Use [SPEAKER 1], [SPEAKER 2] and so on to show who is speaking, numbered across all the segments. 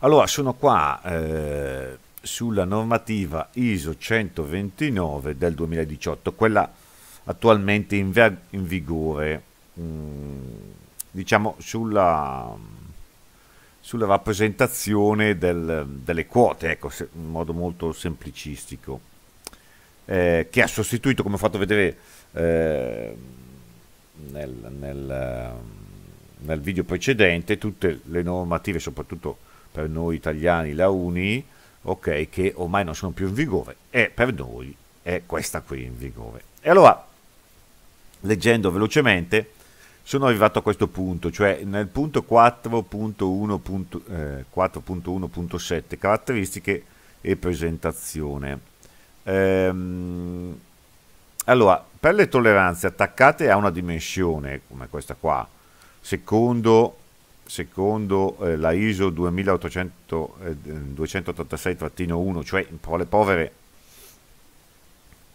[SPEAKER 1] Allora, sono qua eh, sulla normativa ISO 129 del 2018, quella attualmente in, ver- in vigore, mh, mm, diciamo sulla, sulla rappresentazione del, delle quote, ecco, se, in modo molto semplicistico, eh, che ha sostituito, come ho fatto vedere eh, nel, nel, nel video precedente, tutte le normative, soprattutto per noi italiani la Uni, ok, che ormai non sono più in vigore, e per noi è questa qui in vigore. E allora, leggendo velocemente, sono arrivato a questo punto, cioè nel punto 4.1.7, eh, caratteristiche e presentazione. Ehm, allora, per le tolleranze attaccate a una dimensione, come questa qua, secondo secondo eh, la ISO 2886-1, eh, cioè in parole povere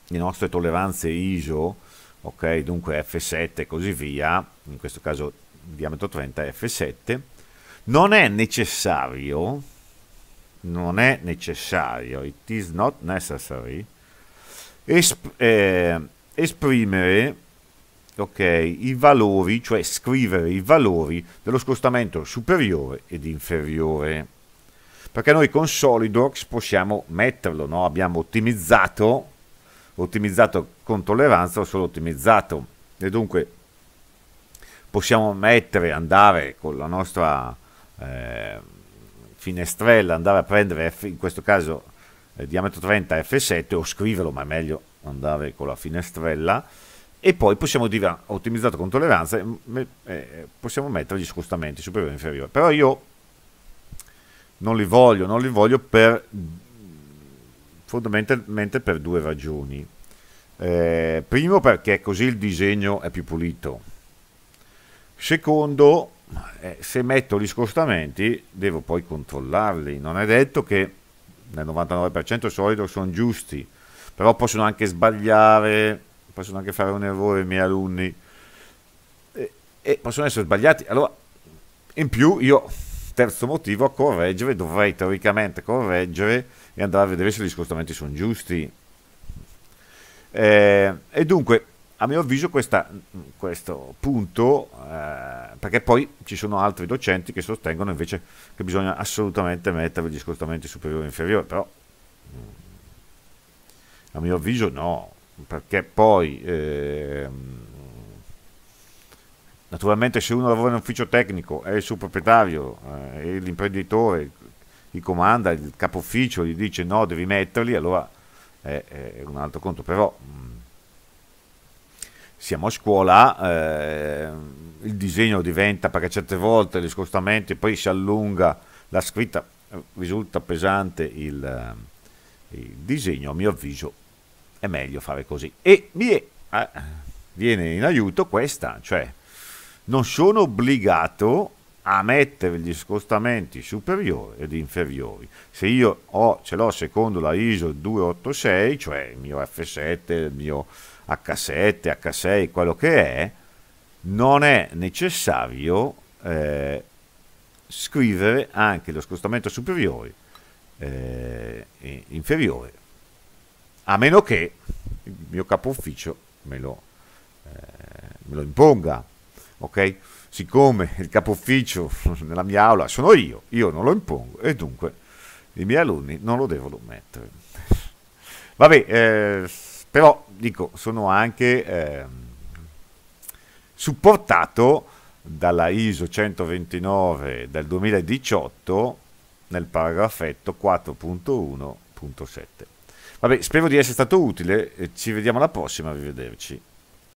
[SPEAKER 1] le nostre tolleranze ISO, ok, dunque F7 e così via, in questo caso diametro 30 F7, non è necessario, non è necessario, it is not necessary, esp eh, esprimere ok, i valori, cioè scrivere i valori dello scostamento superiore ed inferiore. Perché noi con SolidWorks possiamo metterlo, no? abbiamo ottimizzato, ottimizzato con tolleranza o solo ottimizzato e dunque possiamo mettere, andare con la nostra eh, finestrella, andare a prendere F, in questo caso eh, diametro 30 F7 o scriverlo, ma è meglio andare con la finestrella e poi possiamo dire ah, ottimizzato con tolleranze eh, possiamo mettere gli scostamenti superiore e inferiore però io non li voglio non li voglio per fondamentalmente per due ragioni eh, primo perché così il disegno è più pulito secondo eh, se metto gli scostamenti devo poi controllarli non è detto che nel 99% solito sono giusti però possono anche sbagliare possono anche fare un errore i miei alunni e, e possono essere sbagliati. Allora, in più io, terzo motivo, a correggere, dovrei teoricamente correggere e andare a vedere se gli scostamenti sono giusti. Eh, e dunque, a mio avviso questa, questo punto, eh, perché poi ci sono altri docenti che sostengono invece che bisogna assolutamente mettere gli scostamenti superiori e inferiori, però mm, a mio avviso no, perché poi eh, naturalmente se uno lavora in ufficio tecnico è il suo proprietario, eh, è l'imprenditore, gli comanda, il capo ufficio gli dice no, devi metterli, allora è, è un altro conto, però mm, siamo a scuola, eh, il disegno diventa, perché certe volte gli scostamenti, poi si allunga la scritta, eh, risulta pesante il, eh, il disegno, a mio avviso è meglio fare così. E mi eh, viene in aiuto questa, cioè non sono obbligato a mettere gli scostamenti superiori ed inferiori. Se io ho, ce l'ho secondo la ISO 286, cioè il mio F7, il mio H7, H6, quello che è, non è necessario eh, scrivere anche lo scostamento superiore eh, inferiore a meno che il mio capo ufficio me lo, eh, me lo imponga, ok? Siccome il capo ufficio nella mia aula sono io, io non lo impongo e dunque i miei alunni non lo devono mettere. Vabbè, eh, però dico, sono anche eh, supportato dalla ISO 129 del 2018 nel paragrafetto 4.1.7. Vabbè, spero di essere stato utile, ci vediamo alla prossima, arrivederci.